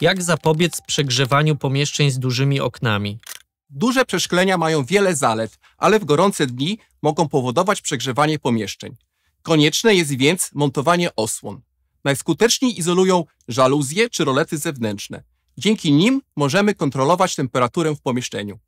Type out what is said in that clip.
Jak zapobiec przegrzewaniu pomieszczeń z dużymi oknami? Duże przeszklenia mają wiele zalet, ale w gorące dni mogą powodować przegrzewanie pomieszczeń. Konieczne jest więc montowanie osłon. Najskuteczniej izolują żaluzje czy rolety zewnętrzne. Dzięki nim możemy kontrolować temperaturę w pomieszczeniu.